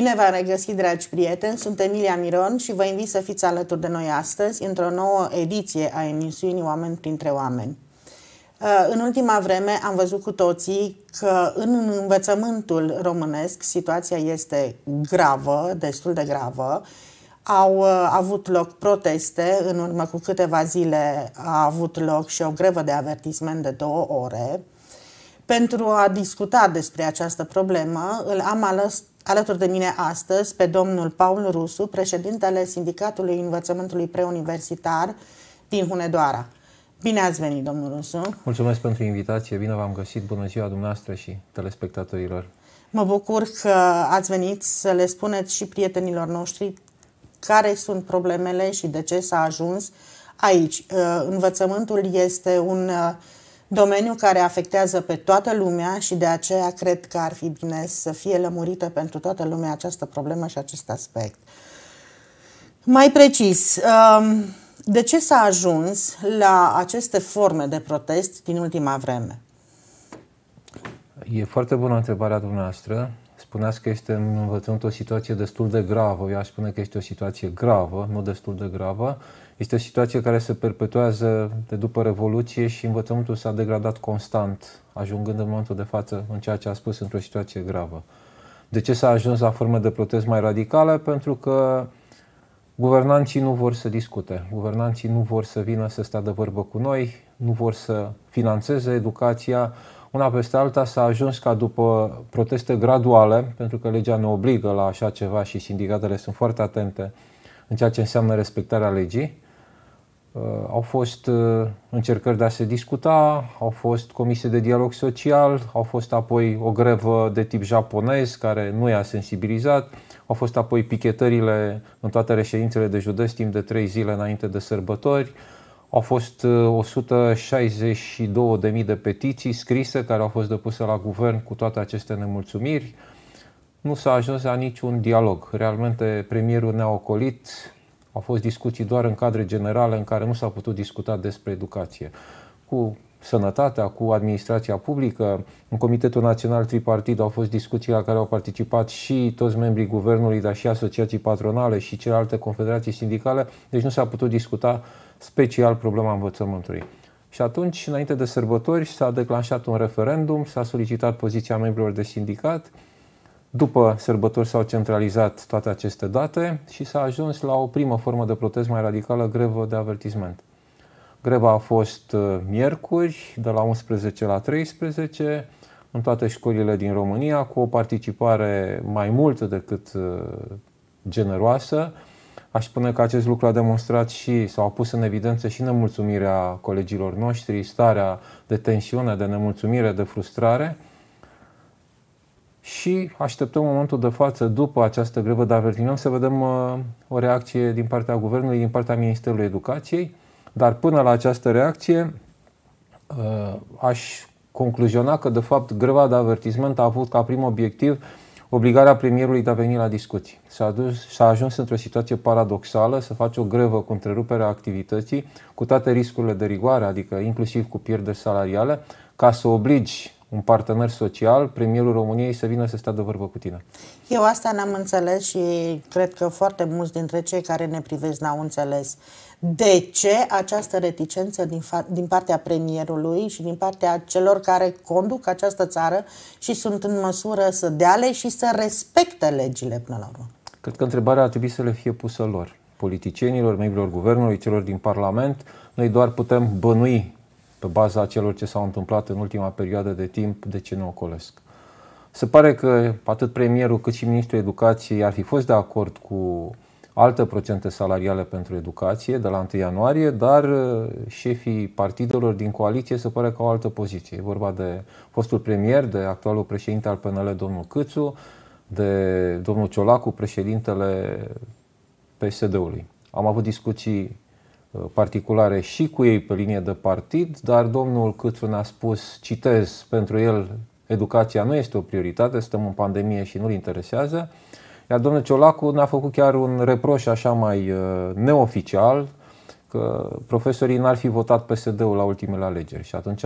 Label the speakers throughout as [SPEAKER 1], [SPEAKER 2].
[SPEAKER 1] Bine v-am regăsit, dragi prieteni! Sunt Emilia Miron și vă invit să fiți alături de noi astăzi într-o nouă ediție a emisiunii Oameni printre oameni. Uh, în ultima vreme am văzut cu toții că în învățământul românesc situația este gravă, destul de gravă. Au uh, avut loc proteste, în urmă cu câteva zile a avut loc și o grevă de avertisment de două ore. Pentru a discuta despre această problemă, îl am, alăs, Alături de mine astăzi pe domnul Paul Rusu, președintele Sindicatului Învățământului Preuniversitar din Hunedoara. Bine ați venit, domnul Rusu!
[SPEAKER 2] Mulțumesc pentru invitație, bine v-am găsit, bună ziua dumneavoastră și telespectatorilor!
[SPEAKER 1] Mă bucur că ați venit să le spuneți și prietenilor noștri care sunt problemele și de ce s-a ajuns aici. Învățământul este un uh, domeniu care afectează pe toată lumea și de aceea cred că ar fi bine să fie lămurită pentru toată lumea această problemă și acest aspect. Mai precis, um, de ce s-a ajuns la aceste forme de protest din ultima vreme?
[SPEAKER 2] E foarte bună întrebarea dumneavoastră. Spuneați că este învățământ o situație destul de gravă. Eu aș spune că este o situație gravă, nu destul de gravă. Este o situație care se perpetuează de după Revoluție și învățământul s-a degradat constant, ajungând în momentul de față, în ceea ce a spus, într-o situație gravă. De ce s-a ajuns la forme de protest mai radicale? Pentru că guvernanții nu vor să discute, guvernanții nu vor să vină să stea de vorbă cu noi, nu vor să financeze educația. Una peste alta s-a ajuns ca după proteste graduale, pentru că legea ne obligă la așa ceva și sindicatele sunt foarte atente în ceea ce înseamnă respectarea legii, Uh, au fost uh, încercări de a se discuta, au fost comisii de dialog social, au fost apoi o grevă de tip japonez care nu i-a sensibilizat, au fost apoi pichetările în toate reședințele de județ timp de trei zile înainte de sărbători, au fost 162.000 uh, de petiții scrise care au fost depuse la guvern cu toate aceste nemulțumiri. Nu s-a ajuns la niciun dialog. Realmente premierul ne-a ocolit, au fost discuții doar în cadre generale în care nu s-a putut discuta despre educație. Cu sănătatea, cu administrația publică. În Comitetul Național Tripartit au fost discuții la care au participat și toți membrii guvernului, dar și asociații patronale și celelalte confederații sindicale, deci nu s-a putut discuta special problema învățământului. Și atunci, înainte de sărbători, s-a declanșat un referendum, s-a solicitat poziția membrilor de sindicat, după sărbători s-au centralizat toate aceste date și s-a ajuns la o primă formă de protest mai radicală, grevă de avertisment. Greva a fost uh, miercuri, de la 11 la 13, în toate școlile din România, cu o participare mai mult decât uh, generoasă. Aș spune că acest lucru a demonstrat și, sau a pus în evidență și nemulțumirea colegilor noștri, starea de tensiune, de nemulțumire, de frustrare – și așteptăm momentul de față, după această grevă de avertisment, să vedem uh, o reacție din partea Guvernului, din partea Ministerului Educației. Dar până la această reacție, uh, aș concluziona că, de fapt, greva de avertisment a avut ca prim obiectiv obligarea premierului de a veni la discuții. S-a, s-a ajuns într-o situație paradoxală să faci o grevă cu întreruperea activității, cu toate riscurile de rigoare, adică inclusiv cu pierderi salariale, ca să obligi un partener social, premierul României să vină să stea de vorbă cu tine.
[SPEAKER 1] Eu asta n-am înțeles și cred că foarte mulți dintre cei care ne privesc n-au înțeles. De ce această reticență din, fa- din partea premierului și din partea celor care conduc această țară și sunt în măsură să dea le și să respecte legile până la urmă?
[SPEAKER 2] Cred că întrebarea ar trebui să le fie pusă lor, politicienilor, membrilor guvernului, celor din Parlament. Noi doar putem bănui pe baza celor ce s-au întâmplat în ultima perioadă de timp, de ce nu ocolesc. Se pare că atât premierul cât și ministrul educației ar fi fost de acord cu alte procente salariale pentru educație de la 1 ianuarie, dar uh, șefii partidelor din coaliție se pare că au altă poziție. E vorba de fostul premier, de actualul președinte al PNL, domnul Câțu, de domnul Ciolacu, președintele PSD-ului. Am avut discuții Uh, particulare și cu ei pe linie de partid, dar domnul Câțu ne-a spus, citez, pentru el educația nu este o prioritate, suntem în pandemie și nu-l interesează. Iar domnul Ciolacu ne-a făcut chiar un reproș așa mai uh, neoficial, că profesorii n-ar fi votat PSD-ul la ultimele alegeri și atunci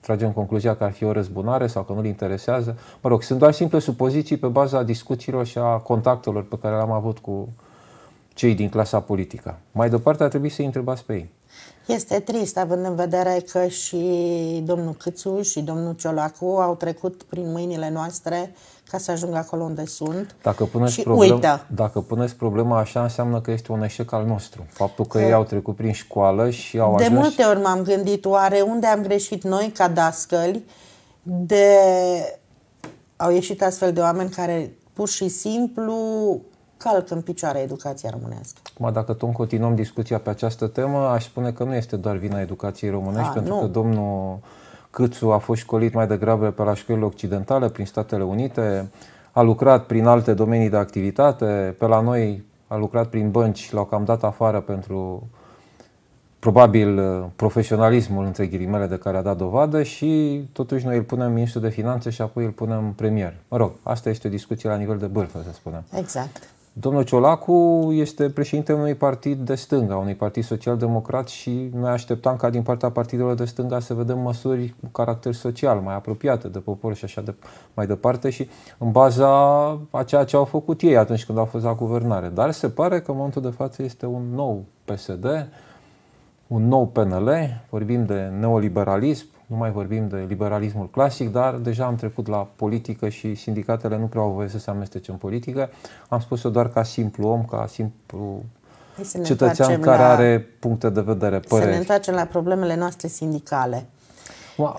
[SPEAKER 2] tragem concluzia că ar fi o răzbunare sau că nu-l interesează. Mă rog, sunt doar simple supoziții pe baza discuțiilor și a contactelor pe care le-am avut cu, cei din clasa politică. Mai departe ar trebui să-i întrebați pe ei.
[SPEAKER 1] Este trist, având în vedere că și domnul Câțu și domnul Ciolacu au trecut prin mâinile noastre ca să ajungă acolo unde sunt
[SPEAKER 2] dacă puneți și problem, uită. Dacă puneți problema așa, înseamnă că este un eșec al nostru. Faptul că, că ei au trecut prin școală și au de ajuns... De multe
[SPEAKER 1] ori m-am gândit, oare unde am greșit noi ca dascăli de... Au ieșit astfel de oameni care pur și simplu calcă în picioare educația românească.
[SPEAKER 2] Acum, dacă tot continuăm discuția pe această temă, aș spune că nu este doar vina educației românești, A, pentru nu. că domnul Câțu a fost școlit mai degrabă pe la școlile occidentale, prin Statele Unite, a lucrat prin alte domenii de activitate, pe la noi a lucrat prin bănci, l-au cam dat afară pentru probabil profesionalismul între ghilimele de care a dat dovadă și totuși noi îl punem ministru de finanțe și apoi îl punem premier. Mă rog, asta este o discuție la nivel de bârfă, să spunem. Exact. Domnul Ciolacu este președinte unui partid de stânga, unui partid social-democrat și ne așteptam ca din partea partidelor de stânga să vedem măsuri cu caracter social, mai apropiate de popor și așa de, mai departe și în baza a ceea ce au făcut ei atunci când au fost la guvernare. Dar se pare că în momentul de față este un nou PSD, un nou PNL, vorbim de neoliberalism, nu mai vorbim de liberalismul clasic, dar deja am trecut la politică și sindicatele nu prea au voie să se amestece în politică. Am spus-o doar ca simplu om, ca simplu cetățean care la... are puncte de vedere, păreri. Să ne
[SPEAKER 1] întoarcem la problemele noastre sindicale.
[SPEAKER 2] Uh,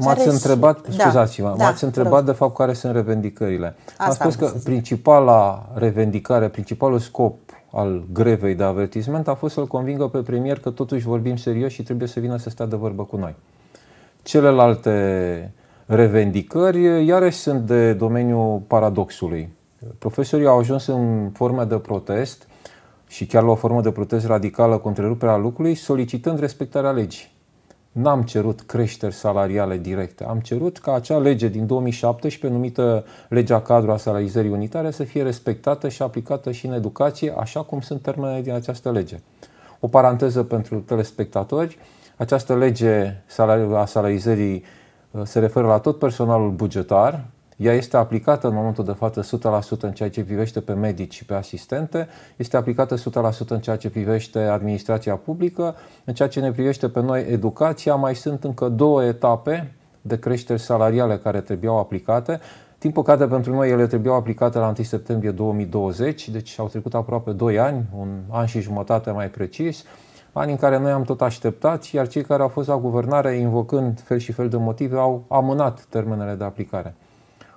[SPEAKER 2] m-ați întrebat, sunt... Da. scuzați-mă, da, m-ați da, întrebat rog. de fapt care sunt revendicările. Asta am spus am că principala revendicare, principalul scop al grevei de avertisment a fost să-l convingă pe premier că totuși vorbim serios și trebuie să vină să stea de vorbă cu noi. Celelalte revendicări, iarăși, sunt de domeniul paradoxului. Profesorii au ajuns în formă de protest și chiar la o formă de protest radicală cu întreruperea lucrului, solicitând respectarea legii. N-am cerut creșteri salariale directe, am cerut ca acea lege din 2017, numită legea cadru a salarizării unitare, să fie respectată și aplicată și în educație, așa cum sunt termenele din această lege. O paranteză pentru telespectatori, uh, această lege a salarizării uh, se referă la tot personalul bugetar, ea este aplicată în momentul de față 100% în ceea ce privește pe medici și pe asistente, este aplicată 100% în ceea ce privește administrația publică, în ceea ce ne privește pe noi educația, mai sunt încă două etape de creșteri salariale care trebuiau aplicate. Din păcate pentru noi ele trebuiau aplicate la 1 septembrie 2020, deci au trecut aproape 2 ani, un an și jumătate mai precis ani în care noi am tot așteptat, iar cei care au fost la guvernare, invocând fel și fel de motive, au amânat termenele de aplicare.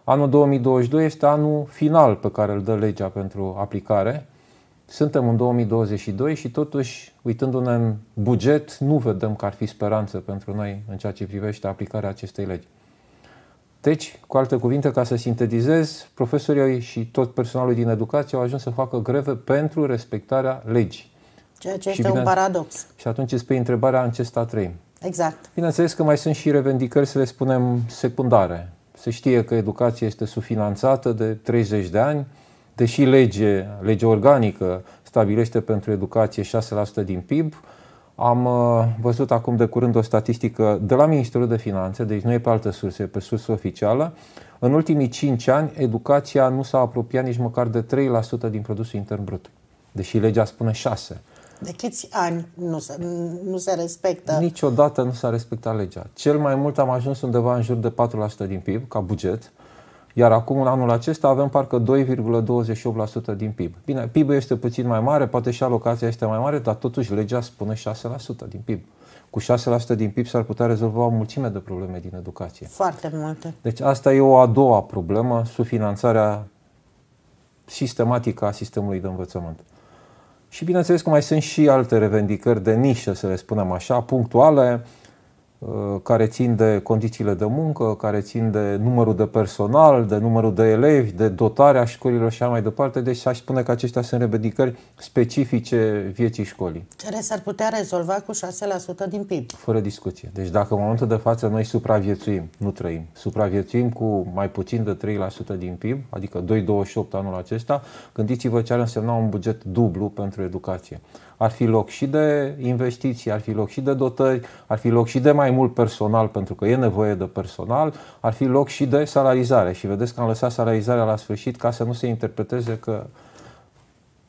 [SPEAKER 2] Anul 2022 este anul final pe care îl dă legea pentru aplicare. Suntem în 2022 și totuși, uitându-ne în buget, nu vedem că ar fi speranță pentru noi în ceea ce privește aplicarea acestei legi. Deci, cu alte cuvinte, ca să sintetizez, profesorii și tot personalul din educație au ajuns să facă greve pentru respectarea legii.
[SPEAKER 1] Ceea ce și este bine, un paradox.
[SPEAKER 2] Și atunci îți pui întrebarea în ce stat trăim. Exact. Bineînțeles că mai sunt și revendicări, să le spunem, secundare. Se știe că educația este subfinanțată de 30 de ani, deși lege, lege organică stabilește pentru educație 6% din PIB, am uh, văzut acum de curând o statistică de la Ministerul de Finanțe, deci nu e pe altă sursă, e pe sursă oficială. În ultimii 5 ani, educația nu s-a apropiat nici măcar de 3% din produsul intern brut, deși legea spune
[SPEAKER 1] de câți ani nu se, nu se respectă?
[SPEAKER 2] Niciodată nu s-a respectat legea. Cel mai mult am ajuns undeva în jur de 4% din PIB ca buget, iar acum în anul acesta avem parcă 2,28% din PIB. Bine, PIB-ul este puțin mai mare, poate și alocația este mai mare, dar totuși legea spune 6% din PIB. Cu 6% din PIB s-ar putea rezolva o mulțime de probleme din educație.
[SPEAKER 1] Foarte multe. Deci
[SPEAKER 2] asta e o a doua problemă, subfinanțarea sistematică a sistemului de învățământ. Și bineînțeles că mai sunt și alte revendicări de nișă, să le spunem așa, punctuale, Uh, care țin de condițiile de muncă, care țin de numărul de personal, de numărul de elevi, de dotarea școlilor și așa mai departe. Deci aș spune că acestea sunt rebedicări specifice vieții școlii.
[SPEAKER 1] Care s-ar putea rezolva cu 6% din PIB.
[SPEAKER 2] Fără discuție. Deci dacă în momentul de față noi supraviețuim, nu trăim, supraviețuim cu mai puțin de 3% din PIB, adică 2,28 anul acesta, gândiți-vă ce ar însemna un buget dublu pentru educație ar fi loc și de investiții, ar fi loc și de dotări, ar fi loc și de mai mult personal, pentru că e nevoie de personal, ar fi loc și de salarizare. Și vedeți că am lăsat salarizarea la sfârșit ca să nu se interpreteze că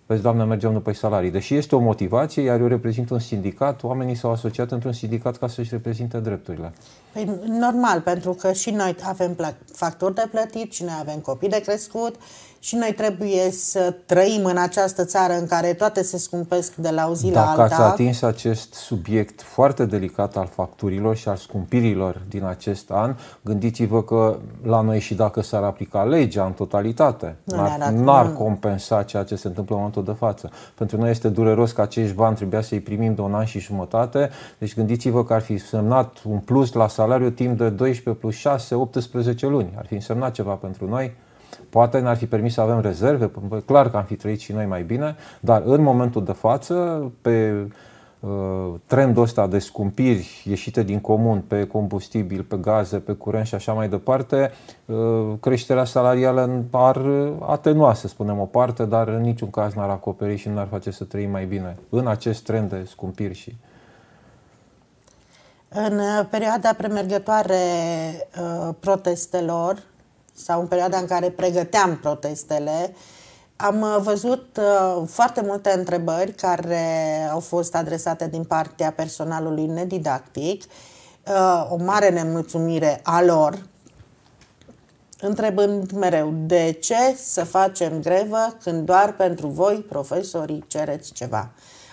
[SPEAKER 2] Vezi, doamne, mergem după salarii. Deși este o motivație, iar eu reprezint un sindicat, oamenii s-au asociat într-un sindicat ca să-și reprezinte drepturile.
[SPEAKER 1] Păi, normal, pentru că și noi avem factori de plătit și noi avem copii de crescut și noi trebuie să trăim în această țară în care toate se scumpesc de la o zi Dacă la alta. Dacă ați atins
[SPEAKER 2] acest subiect foarte delicat al facturilor și al scumpirilor din acest an, gândiți-vă că la noi și dacă s-ar aplica legea în totalitate, nu n-ar, n-ar compensa ceea ce se întâmplă în momentul de față. Pentru noi este dureros că acești bani trebuia să-i primim de un an și jumătate, deci gândiți-vă că ar fi semnat un plus la salariu timp de 12 plus 6, 18 luni. Ar fi însemnat ceva pentru noi. Poate ne-ar fi permis să avem rezerve, clar că am fi trăit și noi mai bine, dar în momentul de față, pe uh, trendul ăsta de scumpiri ieșite din comun pe combustibil, pe gaze, pe curent și așa mai departe, uh, creșterea salarială ar atenua, să spunem, o parte, dar în niciun caz n-ar acoperi și n-ar face să trăim mai bine în acest trend de scumpiri și
[SPEAKER 1] în uh, perioada premergătoare protestelor, sau în perioada în care pregăteam protestele, am uh, văzut uh, foarte multe întrebări care au fost adresate din partea personalului nedidactic, uh, o mare nemulțumire a lor, întrebând mereu de ce să facem grevă când doar pentru voi, profesorii, cereți ceva.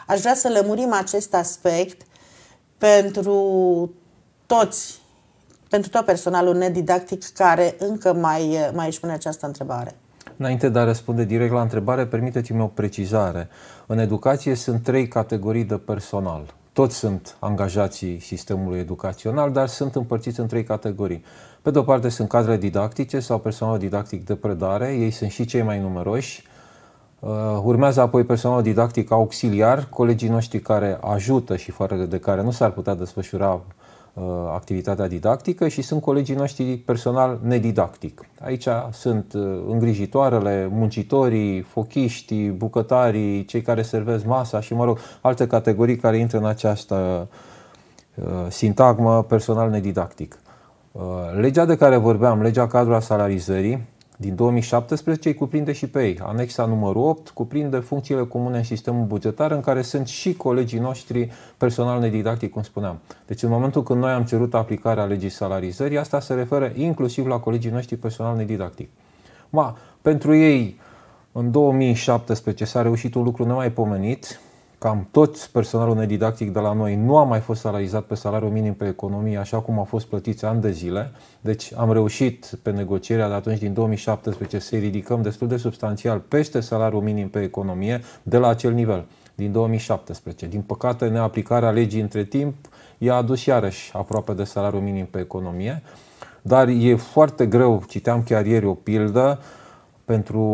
[SPEAKER 1] Aș vrea să lămurim acest aspect pentru toți pentru tot personalul nedidactic care încă mai, mai își pune această întrebare.
[SPEAKER 2] Înainte de a răspunde direct la întrebare, permiteți-mi o precizare. În educație sunt trei categorii de personal. Toți sunt angajații sistemului educațional, dar sunt împărțiți în trei categorii. Pe de o parte sunt cadre didactice sau personal didactic de predare, ei sunt și cei mai numeroși. Uh, urmează apoi personal didactic auxiliar, colegii noștri care ajută și fără de care nu s-ar putea desfășura Uh, activitatea didactică și sunt colegii noștri personal nedidactic. Aici sunt uh, îngrijitoarele, muncitorii, fochiștii, bucătarii, cei care servesc masa și, mă rog, alte categorii care intră în această uh, sintagmă personal nedidactic. legea de care vorbeam, legea cadrului a salarizării, din 2017 îi cuprinde și pe ei. Anexa numărul 8 cuprinde funcțiile comune în sistemul bugetar în care sunt și colegii noștri personal nedidactic, cum spuneam. Deci în momentul când noi am cerut aplicarea legii salarizării, asta se referă inclusiv la colegii noștri personal nedidactic. Ma, pentru ei, în 2017 s-a reușit un lucru nemaipomenit, cam tot personalul nedidactic de la noi nu a mai fost salarizat pe salariul minim pe economie, așa cum a fost plătiți ani de zile. Deci am reușit pe negocierea de atunci din 2017 să-i ridicăm destul de substanțial peste salariul minim pe economie de la acel nivel din 2017. Din păcate, neaplicarea legii între timp i-a adus iarăși aproape de salariul minim pe economie, dar e foarte greu, citeam chiar ieri o pildă, uh, pentru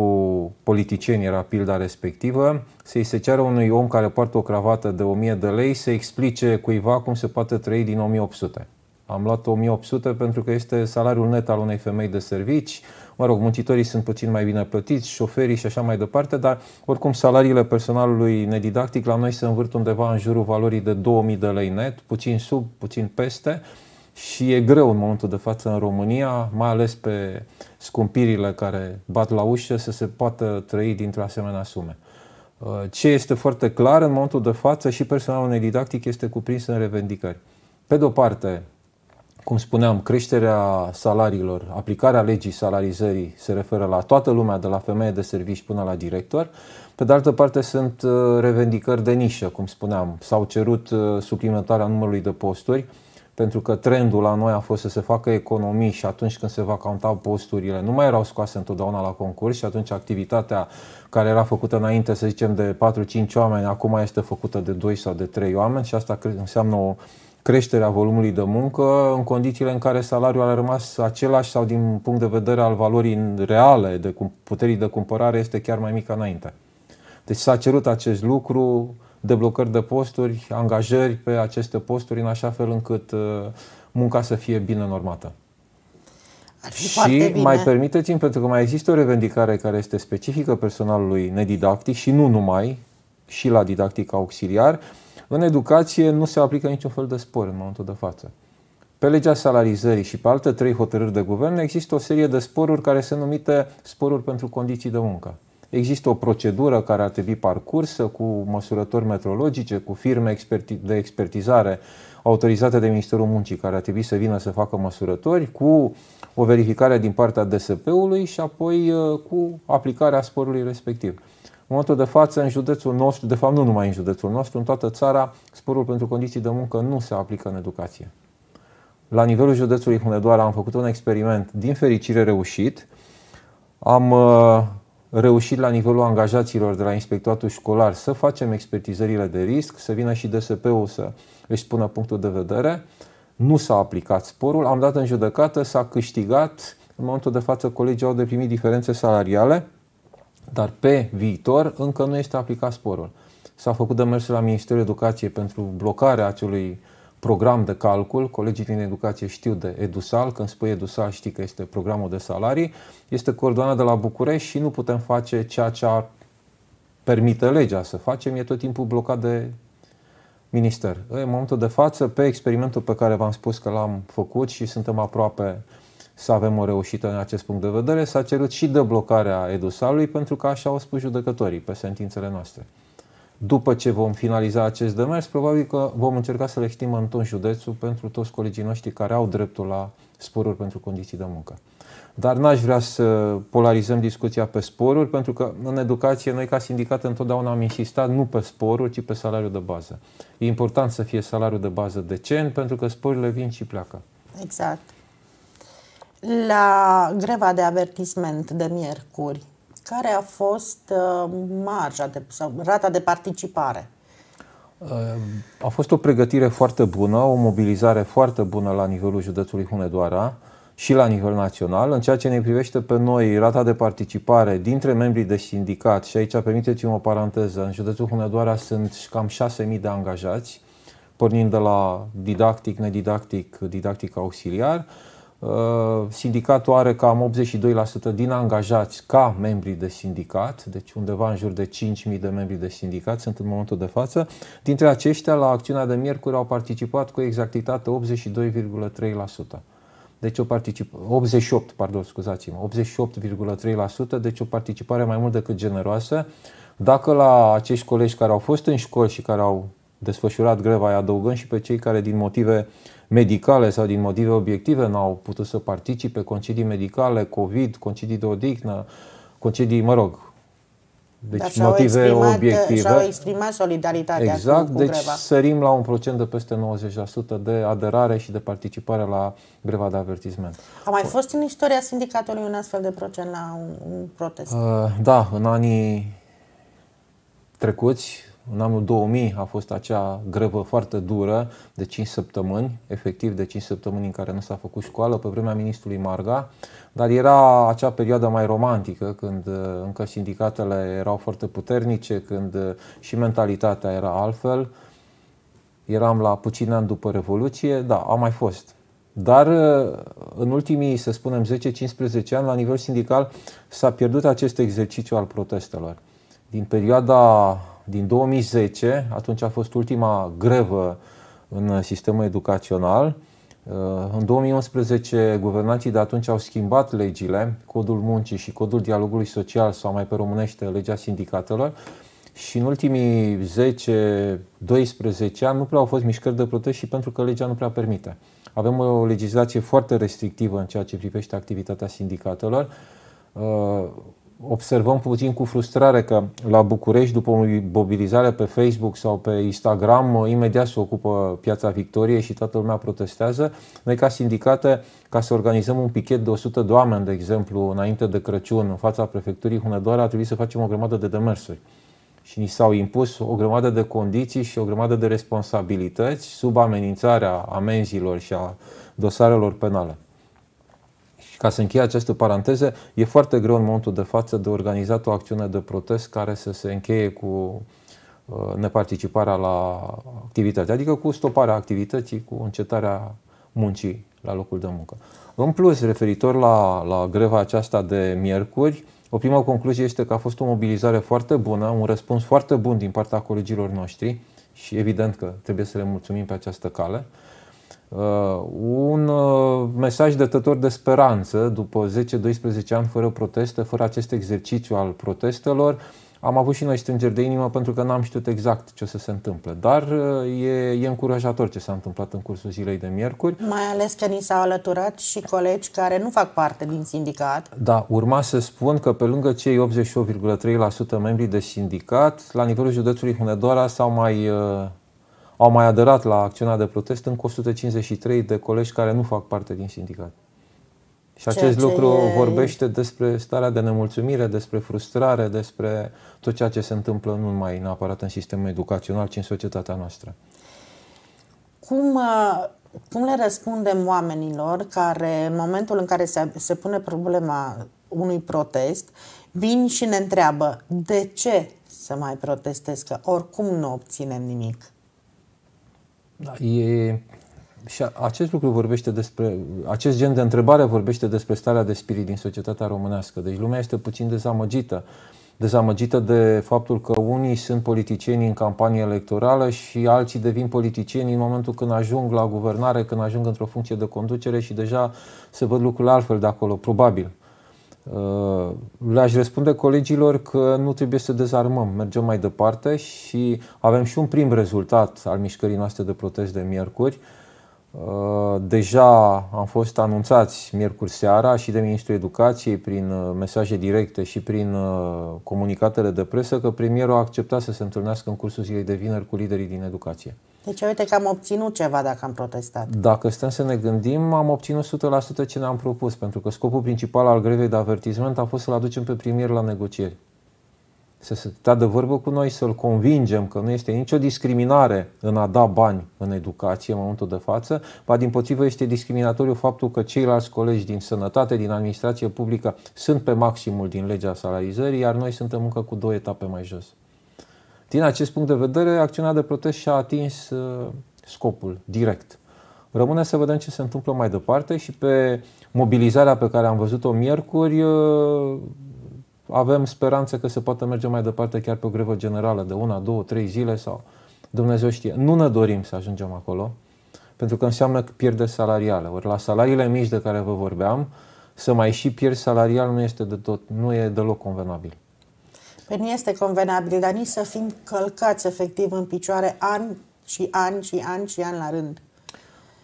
[SPEAKER 2] politicieni era pilda respectivă, să-i se ceară unui om care poartă o cravată de 1000 de lei să explice cuiva cum se poate trăi din 1800. Am luat 1800 pentru că este salariul net al unei femei de servici. Mă rog, muncitorii sunt puțin mai bine plătiți, șoferii și așa mai departe, dar oricum salariile personalului nedidactic la noi se învârt undeva în jurul valorii de 2000 de lei net, puțin sub, puțin peste și e greu în momentul de față în România, mai ales pe scumpirile care bat la ușă, să se poată trăi dintr-o asemenea sume. Uh, ce este foarte clar în momentul de față și personalul nedidactic este cuprins în revendicări. Pe de o parte, cum spuneam, creșterea salariilor, aplicarea legii salarizării se referă la toată lumea, de la femeie de servici până la director. Pe de altă parte, sunt uh, revendicări de nișă, cum spuneam. S-au cerut uh, suplimentarea numărului de posturi, pentru că trendul la noi a fost să se facă economii și atunci când se vacantau posturile, nu mai erau scoase întotdeauna la concurs și atunci activitatea care era făcută înainte, să zicem, de 4-5 oameni, acum este făcută de 2 sau de 3 oameni și asta înseamnă o creștere a volumului de muncă în condițiile în care salariul a rămas același sau din punct de vedere al valorii reale, de puterii de cumpărare, este chiar mai mic ca înainte. Deci s-a cerut acest lucru, deblocări de posturi, angajări pe aceste posturi, în așa fel încât uh, munca să fie bine normată. Ar fi și mai permiteți-mi, pentru că mai există o revendicare care este specifică personalului nedidactic și nu numai, și la didactic auxiliar, în educație nu se aplică niciun fel de spor în momentul de față. Pe legea salarizării și pe alte trei hotărâri de guvern există o serie de sporuri care sunt numite sporuri pentru condiții de muncă. Există o procedură care ar trebui parcursă cu măsurători metrologice, cu firme de expertizare autorizate de Ministerul Muncii care ar trebui să vină să facă măsurători, cu o verificare din partea DSP-ului și apoi uh, cu aplicarea sporului respectiv. În momentul de față, în județul nostru, de fapt nu numai în județul nostru, în toată țara, sporul pentru condiții de muncă nu se aplică în educație. La nivelul județului Hunedoara am făcut un experiment, din fericire reușit. Am uh, reușit la nivelul angajaților de la inspectoratul școlar să facem expertizările de risc, să vină și DSP-ul să își spună punctul de vedere. Nu s-a aplicat sporul, am dat în judecată, s-a câștigat. În momentul de față, colegii au de diferențe salariale, dar pe viitor încă nu este aplicat sporul. S-a făcut demersul la Ministerul Educației pentru blocarea acelui program de calcul, colegii din educație știu de EDUSAL, când spui EDUSAL știi că este programul de salarii, este coordonat de la București și nu putem face ceea ce ar permite legea să facem, e tot timpul blocat de minister. În momentul de față, pe experimentul pe care v-am spus că l-am făcut și suntem aproape să avem o reușită în acest punct de vedere, s-a cerut și deblocarea EduSalului, pentru că așa au spus judecătorii pe sentințele noastre. După ce vom finaliza acest demers, probabil că vom încerca să le în tot județul pentru toți colegii noștri care au dreptul la sporuri pentru condiții de muncă. Dar n-aș vrea să polarizăm discuția pe sporuri, pentru că în educație noi ca sindicat întotdeauna am insistat nu pe sporuri, ci pe salariul de bază. E important să fie salariul de bază decent, pentru că sporurile vin și pleacă.
[SPEAKER 1] Exact. La greva de avertisment de miercuri, care a fost uh, marja de, sau rata de participare?
[SPEAKER 2] Uh, a fost o pregătire foarte bună, o mobilizare foarte bună la nivelul județului Hunedoara și la nivel național. În ceea ce ne privește pe noi, rata de participare dintre membrii de sindicat, și aici permiteți-mi o paranteză, în județul Hunedoara sunt cam 6.000 de angajați, pornind de la didactic, nedidactic, didactic auxiliar, Uh, sindicatul are cam 82% din angajați ca membri de sindicat, deci undeva în jur de 5.000 de membri de sindicat sunt în momentul de față. Dintre aceștia, la acțiunea de miercuri au participat cu exactitate 82,3%. Deci o particip 88, pardon, scuzați-mă, 88,3%, deci o participare mai mult decât generoasă. Dacă la acești colegi care au fost în școli și care au desfășurat greva, îi adăugăm și pe cei care din motive medicale sau din motive obiective n-au putut să participe, concedii medicale, COVID, concedii de odihnă, concedii, mă rog, deci Dar motive exprimat, obiective. Și-au
[SPEAKER 1] exprimat solidaritatea exact, cu deci greva.
[SPEAKER 2] sărim la un procent de peste 90% de aderare și de participare la greva de avertisment. A mai
[SPEAKER 1] fost în istoria sindicatului un astfel de procent la un, un protest? Uh,
[SPEAKER 2] da, în anii trecuți, în anul 2000 a fost acea grevă foarte dură de 5 săptămâni, efectiv de 5 săptămâni în care nu s-a făcut școală, pe vremea ministrului Marga, dar era acea perioadă mai romantică, când uh, încă sindicatele erau foarte puternice, când uh, și mentalitatea era altfel. Eram la puțin ani după Revoluție, da, a mai fost. Dar uh, în ultimii, să spunem, 10-15 ani, la nivel sindical, s-a pierdut acest exercițiu al protestelor. Din perioada din 2010, atunci a fost ultima grevă în sistemul educațional. Uh, în 2011, guvernații de atunci au schimbat legile, codul muncii și codul dialogului social, sau mai pe românește, legea sindicatelor, și în ultimii 10-12 ani nu prea au fost mișcări de protest și pentru că legea nu prea permite. Avem o legislație foarte restrictivă în ceea ce privește activitatea sindicatelor. Uh, observăm puțin cu frustrare că la București, după o mobilizare pe Facebook sau pe Instagram, imediat se ocupă Piața Victoriei și toată lumea protestează. Noi, ca sindicate, ca să organizăm un pichet de 100 de oameni, de exemplu, înainte de Crăciun, în fața Prefecturii Hunedoara, a trebuit să facem o grămadă de demersuri. Și ni s-au impus o grămadă de condiții și o grămadă de responsabilități sub amenințarea amenzilor și a dosarelor penale. Ca să încheie această paranteză, e foarte greu în momentul de față de organizat o acțiune de protest care să se încheie cu uh, neparticiparea la activitate, adică cu stoparea activității, cu încetarea muncii la locul de muncă. În plus, referitor la, la greva aceasta de miercuri, o primă concluzie este că a fost o mobilizare foarte bună, un răspuns foarte bun din partea colegilor noștri și evident că trebuie să le mulțumim pe această cale. Uh, un uh, mesaj dătător de speranță după 10-12 ani fără proteste, fără acest exercițiu al protestelor. Am avut și noi strângeri de inimă pentru că n-am știut exact ce o să se întâmple, dar uh, e, e încurajator ce s-a întâmplat în cursul zilei de miercuri.
[SPEAKER 1] Mai ales că ni s-au alăturat și colegi care nu fac parte din sindicat.
[SPEAKER 2] Da, urma să spun că pe lângă cei 88,3% membri de sindicat, la nivelul județului Hunedoara s-au mai au mai aderat la acțiunea de protest încă 153 de colegi care nu fac parte din sindicat. Și acest ce lucru e... vorbește despre starea de nemulțumire, despre frustrare, despre tot ceea ce se întâmplă nu numai neapărat în sistemul educațional, ci în societatea noastră.
[SPEAKER 1] Cum, uh, cum le răspundem oamenilor care, în momentul în care se, se pune problema unui protest, vin și ne întreabă de ce să mai protestez, că oricum nu obținem nimic?
[SPEAKER 2] Da. E, și acest lucru vorbește despre, acest gen de întrebare vorbește despre starea de spirit din societatea românească. Deci lumea este puțin dezamăgită. Dezamăgită de faptul că unii sunt politicieni în campanie electorală și alții devin politicieni în momentul când ajung la guvernare, când ajung într-o funcție de conducere și deja se văd lucrurile altfel de acolo, probabil. Uh, le-aș răspunde colegilor că nu trebuie să dezarmăm, mergem mai departe și avem și un prim rezultat al mișcării noastre de protest de miercuri. Uh, deja am fost anunțați miercuri seara și de Ministrul Educației prin uh, mesaje directe și prin comunicatele de presă că premierul a acceptat să se întâlnească în cursul zilei de vineri cu liderii din educație.
[SPEAKER 1] Deci uite că am obținut ceva dacă am protestat.
[SPEAKER 2] Dacă stăm să ne gândim, am obținut 100% ce ne-am propus, pentru că scopul principal al grevei de avertizment a fost să-l aducem pe premier la negocieri. Să se stea de vorbă cu noi, să-l convingem că nu este nicio discriminare în a da bani în educație în momentul de față, ba din potrivă este discriminatoriu faptul că ceilalți colegi din sănătate, din administrație publică sunt pe maximul din legea salarizării, iar noi suntem încă cu două etape mai jos. Din acest punct de vedere, acțiunea de protest și-a atins uh, scopul direct. Rămâne să vedem ce se întâmplă mai departe și pe mobilizarea pe care am văzut-o miercuri uh, avem speranțe că se poate merge mai departe chiar pe o grevă generală de una, două, trei zile sau Dumnezeu știe. Nu ne dorim să ajungem acolo pentru că înseamnă pierderi salariale. Ori la salariile mici de care vă vorbeam, să mai și pierzi salarial nu este de tot, nu e deloc convenabil
[SPEAKER 1] că păi nu este convenabil, dar nici să fim călcați efectiv în picioare ani și ani și ani și ani la rând.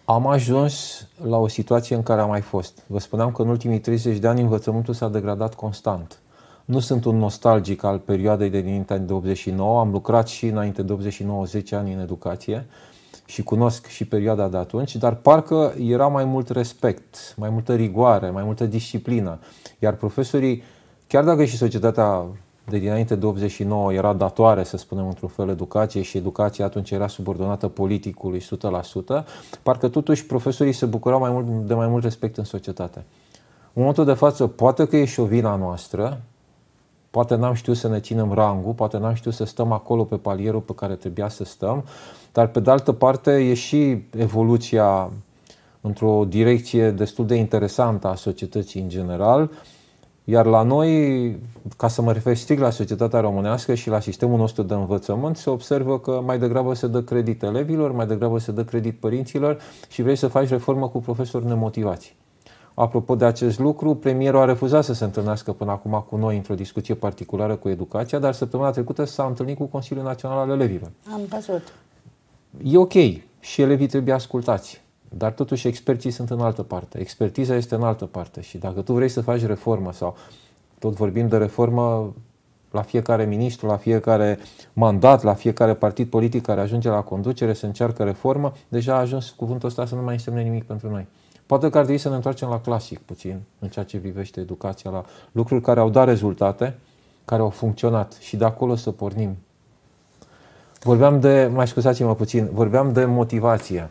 [SPEAKER 2] Am ajuns la o situație în care am mai fost. Vă spuneam că în ultimii 30 de ani învățământul s-a degradat constant. Nu sunt un nostalgic al perioadei de dinainte de 89, am lucrat și înainte de 89 10 ani în educație și cunosc și perioada de atunci, dar parcă era mai mult respect, mai multă rigoare, mai multă disciplină. Iar profesorii, chiar dacă și societatea de dinainte de 89 era datoare, să spunem, într-un fel educație și educația atunci era subordonată politicului 100%, parcă totuși profesorii se bucurau mai mult, de mai mult respect în societate. În momentul de față, poate că e și o vina noastră, poate n-am știut să ne ținem rangul, poate n-am știut să stăm acolo pe palierul pe care trebuia să stăm, dar pe de altă parte e și evoluția într-o direcție destul de interesantă a societății în general, iar la noi, ca să mă refer strict la societatea românească și la sistemul nostru de învățământ, se observă că mai degrabă se dă credit elevilor, mai degrabă se dă credit părinților și vrei să faci reformă cu profesori nemotivați. Apropo de acest lucru, premierul a refuzat să se întâlnească până acum cu noi într-o discuție particulară cu educația, dar săptămâna trecută s-a întâlnit cu Consiliul Național al Elevilor. Am văzut. E ok și elevii trebuie ascultați. Dar totuși experții sunt în altă parte, expertiza este în altă parte și dacă tu vrei să faci reformă sau tot vorbim de reformă la fiecare ministru, la fiecare mandat, la fiecare partid politic care ajunge la conducere, se încearcă reformă, deja a ajuns cuvântul ăsta să nu mai însemne nimic pentru noi. Poate că ar trebui să ne întoarcem la clasic puțin în ceea ce privește educația, la lucruri care au dat rezultate, care au funcționat și de acolo să pornim. Vorbeam de, mai scuzați-mă puțin, vorbeam de motivație.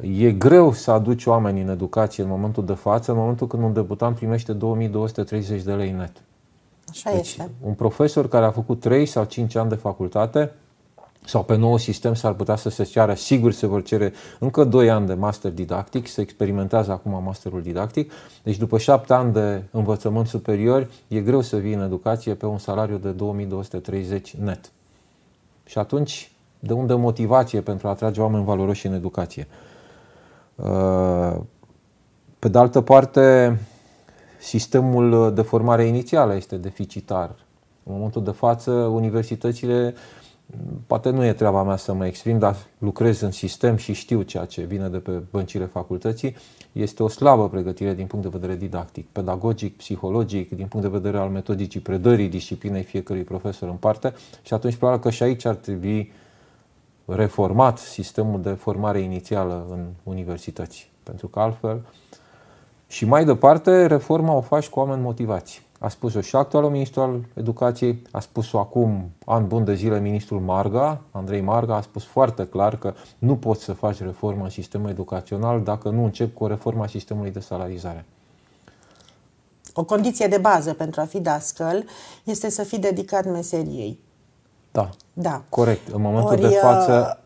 [SPEAKER 2] E greu să aduci oameni în educație în momentul de față, în momentul când un deputat primește 2230 de lei net. Așa deci, este. Un profesor care a făcut 3 sau 5 ani de facultate sau pe nou sistem s-ar putea să se ceară, sigur se vor cere încă 2 ani de master didactic, se experimentează acum masterul didactic, deci după 7 ani de învățământ superior e greu să vii în educație pe un salariu de 2230 net. Și atunci, de unde motivație pentru a atrage oameni valoroși în educație? Uh, pe de altă parte, sistemul de formare inițială este deficitar. În momentul de față, universitățile, poate nu e treaba mea să mă exprim, dar lucrez în sistem și știu ceea ce vine de pe băncile facultății, este o slabă pregătire din punct de vedere didactic, pedagogic, psihologic, din punct de vedere al metodicii predării disciplinei fiecărui profesor în parte și atunci probabil că și aici ar trebui uh, reformat sistemul de formare inițială în universități. Pentru că altfel... Și mai departe, reforma o faci cu oameni motivați. A spus-o și actualul ministru al educației, a spus-o acum an bun de zile ministrul Marga, Andrei Marga, a spus foarte clar că nu poți să faci reformă în sistemul educațional dacă nu începi cu reforma sistemului de salarizare.
[SPEAKER 1] O condiție de bază pentru a fi dascăl este să fii dedicat meseriei.
[SPEAKER 2] Da. Da. Corect. În momentul Ori, de uh, față...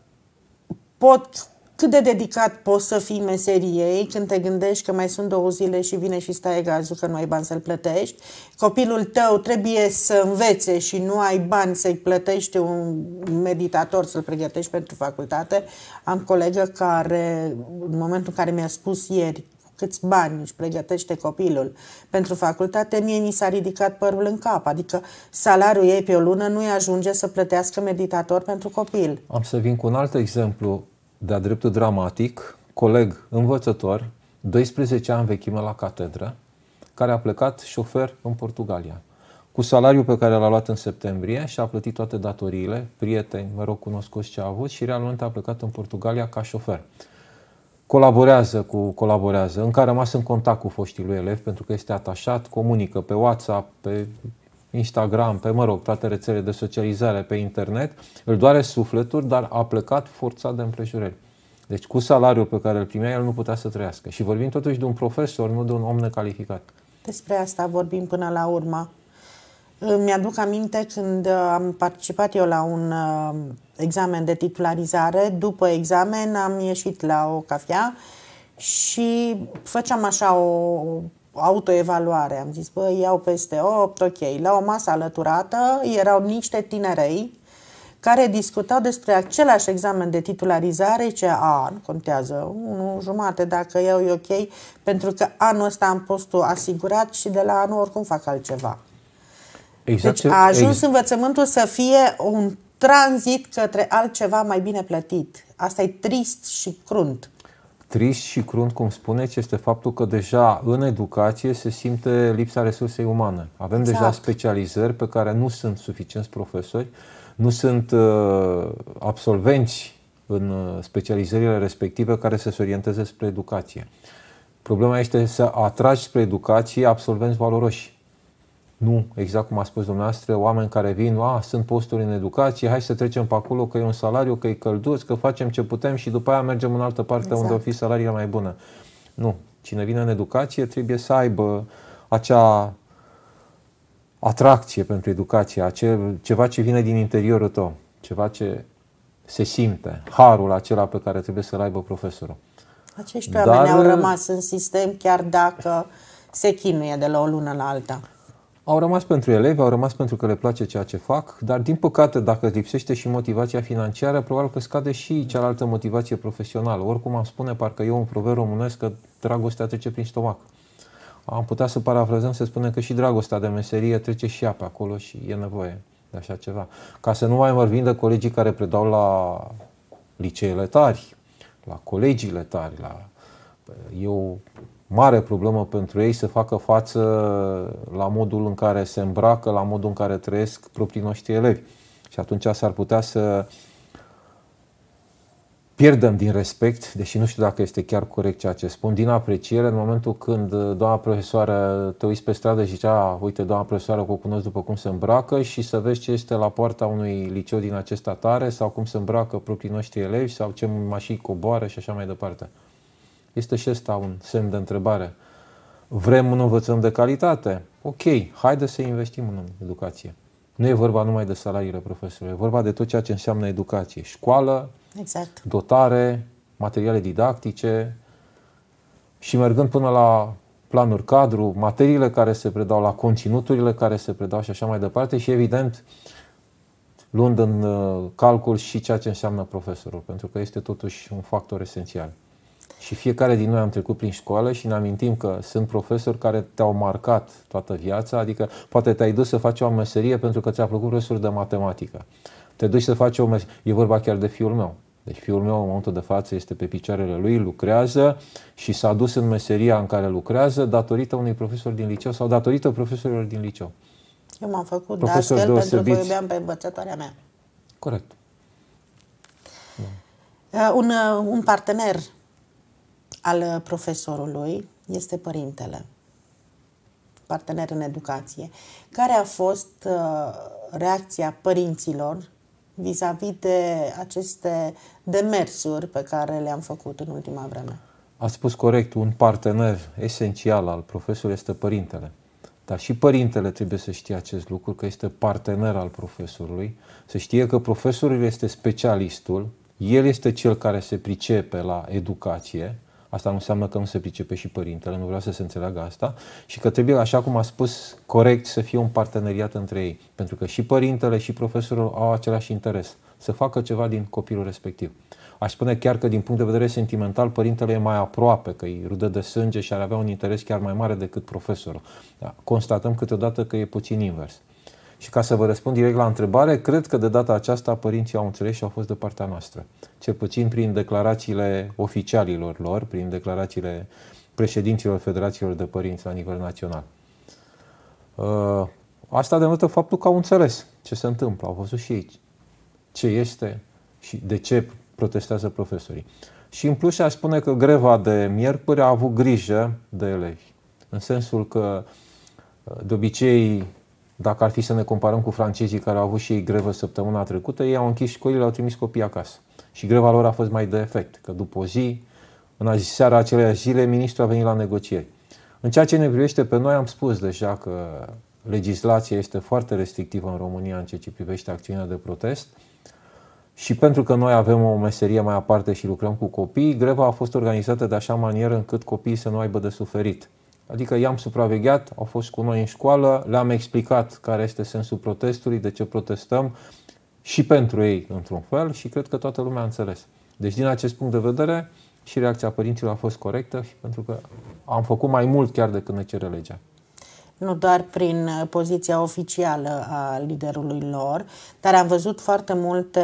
[SPEAKER 1] Pot, cât de dedicat poți să fii meseriei când te gândești că mai sunt două zile și vine și stai gazul că nu ai bani să-l plătești. Copilul tău trebuie să învețe și nu ai bani să-i plătești un meditator să-l pregătești pentru facultate. Am colegă care, în momentul în care mi-a spus ieri câți bani își pregătește copilul pentru facultate, mie mi s-a ridicat părul în cap, adică salariul ei pe o lună nu-i ajunge să plătească meditator pentru copil.
[SPEAKER 2] Am să vin cu un alt exemplu de-a dreptul dramatic, coleg învățător, 12 ani vechime la catedră, care a plecat șofer în Portugalia. Cu salariul pe care l-a luat în septembrie și a plătit toate datoriile, prieteni, mă rog, cunoscuți ce a avut și realmente a plecat în Portugalia ca șofer colaborează cu, colaborează, încă a rămas în contact cu foștii lui elevi pentru că este atașat, comunică pe WhatsApp, pe Instagram, pe, mă rog, toate rețelele de socializare, pe internet, îl doare sufletul, dar a plecat forțat de împrejurări. Deci cu salariul pe care îl primea, el nu putea să trăiască. Și vorbim totuși de un profesor, nu de un om necalificat.
[SPEAKER 1] Despre asta vorbim până la urmă. Mi-aduc aminte când uh, am participat eu la un uh, examen de titularizare. După examen am ieșit la o cafea și făceam așa o autoevaluare. Am zis, băi, iau peste 8, ok. La o masă alăturată erau niște tinerei care discutau despre același examen de titularizare, ce a, nu contează, unul jumate dacă iau e ok, pentru că anul ăsta am postul asigurat și de la anul oricum fac altceva.
[SPEAKER 2] Exact. Deci a ajuns exact.
[SPEAKER 1] învățământul să fie un tranzit către altceva mai bine plătit. Asta e trist și crunt.
[SPEAKER 2] Trist și crunt, cum spuneți, este faptul că deja în educație se simte lipsa resursei umane. Avem exact. deja specializări pe care nu sunt suficienți profesori, nu sunt uh, absolvenți în uh, specializările respective care să se orienteze spre educație. Problema este să atragi spre educație absolvenți valoroși nu, exact cum a spus dumneavoastră, oameni care vin, a, sunt posturi în educație, hai să trecem pe acolo că e un salariu, că e călduț, că facem ce putem și după aia mergem în altă parte exact. unde o fi salariile mai bună. Nu, cine vine în educație trebuie să aibă acea atracție pentru educație, acel, ceva ce vine din interiorul tău, ceva ce se simte, harul acela pe care trebuie să-l aibă profesorul.
[SPEAKER 1] Acești oameni Dar... au rămas în sistem chiar dacă se chinuie de la o lună la alta.
[SPEAKER 2] Au rămas pentru elevi, au rămas pentru că le place ceea ce fac, dar din păcate dacă lipsește și motivația financiară, probabil că scade și cealaltă motivație profesională. Oricum am spune, parcă eu un proverb românesc că dragostea trece prin stomac. Am putea să parafrazăm, să spunem că și dragostea de meserie trece și apa acolo și e nevoie de așa ceva. Ca să nu mai vorbim de colegii care predau la liceele tari, la colegiile tari, la eu mare problemă pentru ei să facă față la modul în care se îmbracă, la modul în care trăiesc proprii noștri elevi. Și atunci s-ar putea să pierdem din respect, deși nu știu dacă este chiar corect ceea ce spun, din apreciere în momentul când doamna profesoară te uiți pe stradă și zicea, uite, doamna profesoară o cunosc după cum se îmbracă și să vezi ce este la poarta unui liceu din acesta tare sau cum se îmbracă proprii noștri elevi sau ce mașini coboară și așa mai departe este și asta un semn de întrebare. Vrem un învățăm de calitate? Ok, haide să investim în educație. Nu e vorba numai de salariile profesorilor, e vorba de tot ceea ce înseamnă educație. Școală, exact. dotare, materiale didactice și mergând până la planuri cadru, materiile care se predau, la conținuturile care se predau și așa mai departe și evident luând în uh, calcul și ceea ce înseamnă profesorul, pentru că este totuși un factor esențial. Și fiecare din noi am trecut prin școală și ne amintim că sunt profesori care te-au marcat toată viața, adică poate te-ai dus să faci o meserie pentru că ți-a plăcut profesorul de matematică. Te duci să faci o meserie. E vorba chiar de fiul meu. Deci fiul meu în momentul de față este pe picioarele lui, lucrează și s-a dus în meseria în care lucrează datorită unui profesor din liceu sau datorită profesorilor din liceu.
[SPEAKER 1] Eu m-am făcut profesor de astfel deosebiți. pentru că iubeam pe învățătoarea mea. Corect. Da. Un, uh, un partener al uh, profesorului este părintele, partener în educație. Care a fost uh, reacția părinților vis-a-vis -vis de aceste demersuri pe care le-am făcut în ultima vreme?
[SPEAKER 2] A spus corect, un partener esențial al profesorului este părintele. Dar și părintele trebuie să știe acest lucru, că este partener al profesorului, să știe că profesorul este specialistul, el este cel care se pricepe la educație, Asta nu înseamnă că nu se pricepe și părintele, nu vreau să se înțeleagă asta și că trebuie, așa cum a spus corect, să fie un parteneriat între ei. Pentru că și părintele și profesorul au același interes, să facă ceva din copilul respectiv. Aș spune chiar că din punct de vedere sentimental, părintele e mai aproape, că îi rudă de sânge și ar avea un interes chiar mai mare decât profesorul. Da. Constatăm câteodată că e puțin invers. Și ca să vă răspund direct la întrebare, cred că de data aceasta părinții au înțeles și au fost de partea noastră. Cel puțin prin declarațiile oficialilor lor, prin declarațiile președinților federațiilor de părinți la nivel național. Uh, asta denotă faptul că au înțeles ce se întâmplă, au văzut și ei ce este și de ce protestează profesorii. Și în plus aș spune că greva de miercuri a avut grijă de elevi, în sensul că uh, de obicei dacă ar fi să ne comparăm cu francezii care au avut și ei grevă săptămâna trecută, ei au închis școlile, au trimis copii acasă. Și greva lor a fost mai de efect, că după o zi, în azi, seara aceleași zile, ministrul a venit la negocieri. În ceea ce ne privește pe noi, am spus deja că legislația este foarte restrictivă în România în ceea ce privește acțiunea de protest și pentru că noi avem o meserie mai aparte și lucrăm cu copii, greva a fost organizată de așa manieră încât copiii să nu aibă de suferit. Adică i-am supravegheat, au fost cu noi în școală, le-am explicat care este sensul protestului, de ce protestăm și pentru ei, într-un fel, și cred că toată lumea a înțeles. Deci, din acest punct de vedere, și reacția părinților a fost corectă și pentru că am făcut mai mult chiar decât ne cere legea
[SPEAKER 1] nu doar prin uh, poziția oficială a liderului lor, dar am văzut foarte multe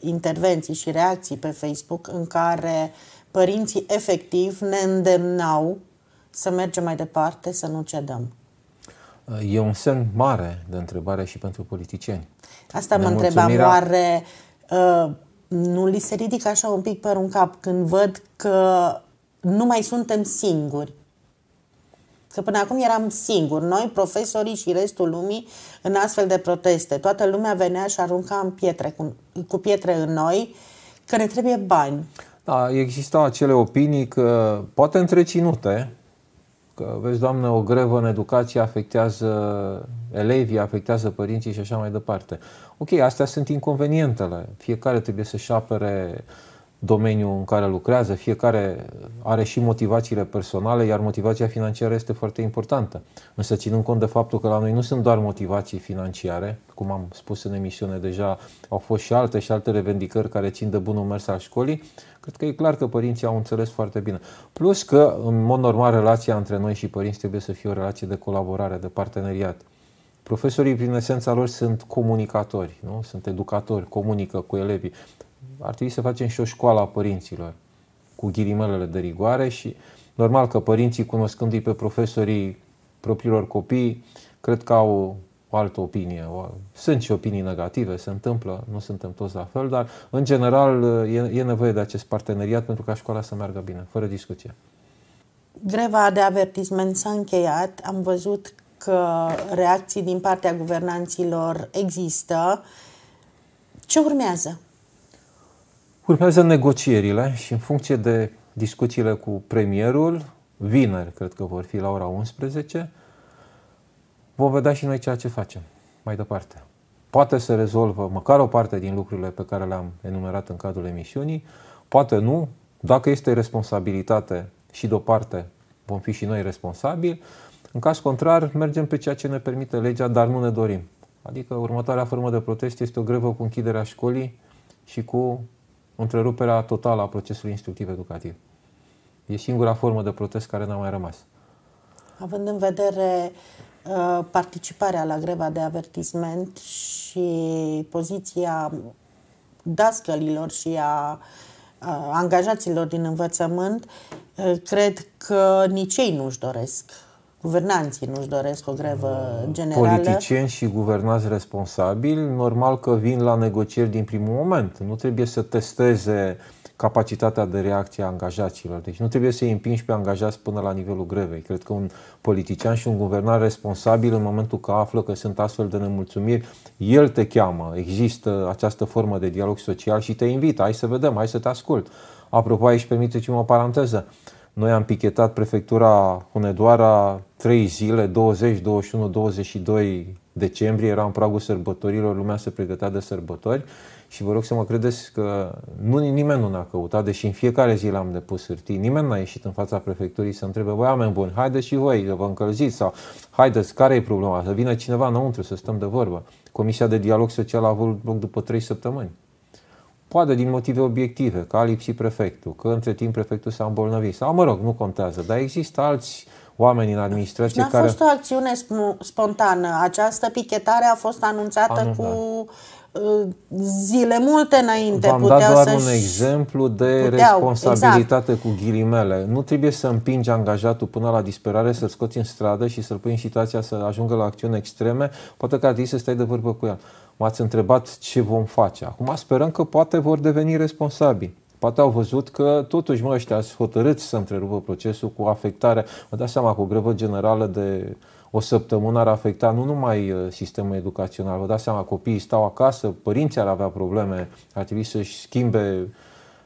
[SPEAKER 1] intervenții și reacții pe Facebook în care părinții efectiv ne îndemnau să mergem mai departe, să nu cedăm?
[SPEAKER 2] Uh, e un semn mare de întrebare și pentru politicieni. Asta mă întrebam, oare
[SPEAKER 1] uh, nu li se ridică așa un pic părul un cap când văd că nu mai suntem singuri? Că până acum eram singuri, noi, profesorii și restul lumii, în astfel de proteste. Toată lumea venea și arunca în pietre, cu, cu pietre în noi, că ne trebuie
[SPEAKER 2] bani. Da, existau acele opinii că, poate întreținute, că, vezi, doamne, o grevă în educație afectează elevii, afectează părinții și așa mai departe. Ok, astea sunt inconvenientele. Fiecare trebuie să-și apere uh, domeniul în care lucrează, fiecare are și motivațiile personale, iar motivația financiară este foarte importantă. Însă ținând cont de faptul că la noi nu sunt doar motivații financiare, cum am spus în emisiune deja, au fost și alte și alte revendicări care țin de bunul mers al școlii, cred că e clar că părinții au înțeles foarte bine. Plus că, în mod normal, relația între noi și părinți trebuie să fie o relație de colaborare, de parteneriat. Profesorii, prin esența lor, sunt comunicatori, nu? sunt educatori, comunică cu elevii ar trebui să facem și o școală a părinților cu ghilimelele de rigoare și normal că părinții, cunoscându-i pe profesorii propriilor copii, cred că au o altă opinie. Sunt și opinii negative, se întâmplă, nu suntem toți la fel, dar în general e, e nevoie de acest parteneriat pentru ca școala să meargă bine, fără discuție.
[SPEAKER 1] Greva de avertisment s-a încheiat, am văzut că reacții din partea guvernanților există. Ce urmează?
[SPEAKER 2] Urmează negocierile și în funcție de discuțiile cu premierul, vineri cred că vor fi la ora 11, vom vedea și noi ceea ce facem mai departe. Poate se rezolvă măcar o parte din lucrurile pe care le-am enumerat în cadrul emisiunii, poate nu, dacă este responsabilitate și de o parte vom fi și noi responsabili, în caz contrar mergem pe ceea ce ne permite legea, dar nu ne dorim. Adică următoarea formă de protest este o grevă cu închiderea școlii și cu o întrerupere totală a procesului instructiv educativ. E singura formă de protest care n-a mai rămas.
[SPEAKER 1] Având în vedere uh, participarea la greva de avertisment și poziția dascălilor și a uh, angajaților din învățământ, uh, cred că nici ei nu-și doresc guvernanții nu-și doresc o grevă generală. Politicieni
[SPEAKER 2] și guvernați responsabili, normal că vin la negocieri din primul moment. Nu trebuie să testeze capacitatea de reacție a angajaților. Deci nu trebuie să îi împingi pe angajați până la nivelul grevei. Cred că un politician și un guvernant responsabil în momentul că află că sunt astfel de nemulțumiri, el te cheamă, există această formă de dialog social și te invită, hai să vedem, hai să te ascult. Apropo, aici permiteți-mi o paranteză. Uh, noi am pichetat prefectura Hunedoara 3 zile, 20, 21, 22 decembrie, era în pragul sărbătorilor, lumea se pregătea de sărbători și vă rog să mă credeți că nu, nimeni nu ne-a căutat, deși în fiecare zi l-am depus hârtii, nimeni n-a ieșit în fața prefecturii să întrebe, voi oameni buni, haideți și voi, vă încălziți sau haideți, care e problema? Să vină cineva înăuntru să stăm de vorbă. Comisia de dialog social a avut loc după 3 săptămâni. Poate din motive obiective, că a lipsit prefectul, că între timp prefectul s-a îmbolnăvit sau, mă rog, nu contează, dar există alți oameni în administrație care... a fost o
[SPEAKER 1] acțiune sp- spontană. Această pichetare a fost anunțată Anunțat. cu uh, zile multe înainte. V-am dat doar un
[SPEAKER 2] exemplu de puteau, exact. responsabilitate exact. cu ghilimele. Nu trebuie să împingi angajatul până la disperare, să-l scoți în stradă și să-l pui în situația să ajungă la acțiuni extreme. Poate că ar trebui să stai de vorbă cu el m-ați întrebat ce vom face. Acum sperăm că poate vor deveni responsabili. Poate au văzut că totuși, mă, ăștia ați hotărât să întrerupă procesul cu afectarea. Vă dați seama că o grevă generală de o săptămână ar afecta nu numai uh, sistemul educațional, vă dați seama, copiii stau acasă, părinții ar avea probleme, ar trebui să-și schimbe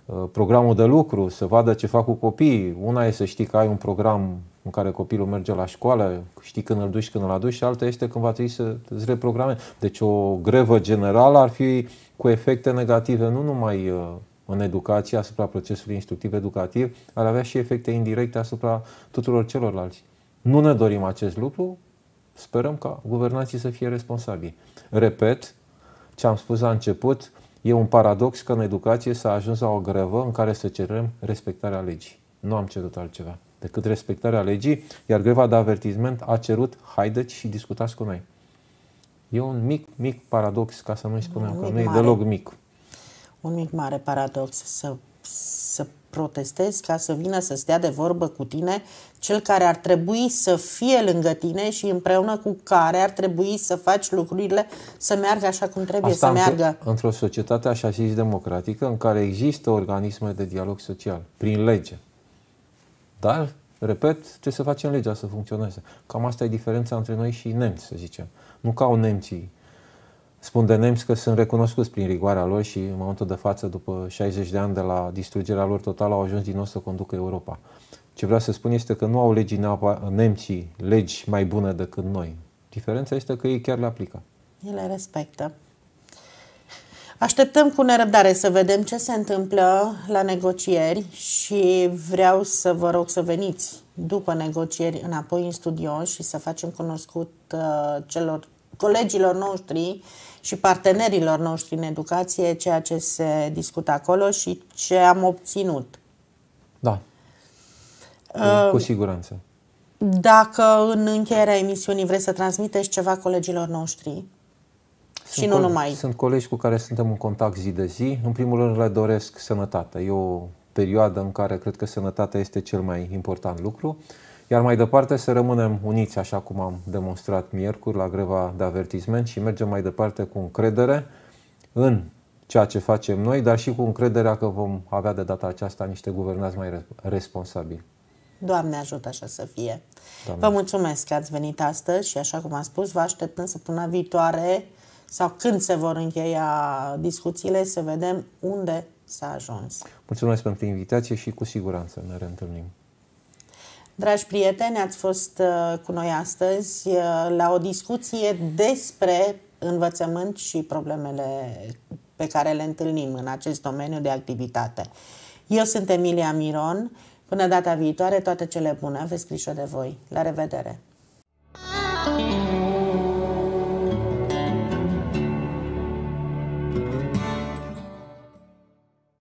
[SPEAKER 2] Uh, programul de lucru, să vadă ce fac cu copiii. Una e să știi că ai un program în care copilul merge la școală, știi când îl duci, când îl aduci și alta este când va trebui să îți reprogramezi. Deci o grevă generală ar fi cu efecte negative, nu numai uh, în educație, asupra procesului instructiv educativ, ar avea și efecte indirecte asupra tuturor celorlalți. Nu ne dorim acest lucru, sperăm ca guvernații să fie responsabili. Repet, ce am spus la început, E un paradox că în educație s-a ajuns la o grevă în care să cerem respectarea legii. Nu am cerut altceva decât respectarea legii, iar greva de avertisment a cerut haideți și discutați cu noi. E un mic, mic paradox, ca să nu-i spunem un că nu e deloc mic.
[SPEAKER 1] Un mic mare paradox să să protestezi ca să vină să stea de vorbă cu tine cel care ar trebui să fie lângă tine și împreună cu care ar trebui să faci lucrurile să meargă așa cum trebuie Asta să meargă.
[SPEAKER 2] Într-o societate așa zis democratică în care există organisme de dialog social prin lege. Dar, repet, trebuie să facem legea să funcționeze. Cam asta e diferența între noi și nemți, să zicem. Nu ca au nemții spun de nemți că sunt recunoscuți prin rigoarea lor și în momentul de față, după 60 de ani de la distrugerea lor totală, au ajuns din nou să conducă Europa. Ce vreau să spun este că nu au legii nemții legi mai bune decât noi. Diferența este că ei chiar le aplică.
[SPEAKER 1] Ei le respectă. Așteptăm cu nerăbdare să vedem ce se întâmplă la negocieri și vreau să vă rog să veniți după negocieri înapoi în studio și să facem cunoscut uh, celor colegilor noștri și partenerilor noștri în educație ceea ce se discută acolo și ce am obținut.
[SPEAKER 2] Da. Cu um, siguranță.
[SPEAKER 1] Dacă în încheierea emisiunii vrei să transmiteți ceva colegilor noștri sunt și nu co- numai. Sunt
[SPEAKER 2] colegi cu care suntem în contact zi de zi. În primul rând le doresc sănătate. E o perioadă în care cred că sănătatea este cel mai important lucru. Uh, iar mai departe să rămânem uniți, așa cum am demonstrat miercuri la greva de avertisment și mergem mai departe cu încredere în ceea ce facem noi, dar și cu încrederea că vom avea de data aceasta niște guvernați mai responsabili.
[SPEAKER 1] Doamne ajută așa să fie. Doamne. Vă mulțumesc că ați venit astăzi și așa cum am spus, vă așteptăm săptămâna viitoare sau când se vor încheia discuțiile, să vedem unde s-a ajuns.
[SPEAKER 2] Mulțumesc pentru invitație și cu siguranță ne reîntâlnim.
[SPEAKER 1] Dragi prieteni, ați fost uh, cu noi astăzi uh, la o discuție despre învățământ și problemele pe care le întâlnim în acest domeniu de activitate. Eu sunt Emilia Miron. Până data viitoare, toate cele bune. Aveți grijă de voi. La revedere!
[SPEAKER 2] Thank you.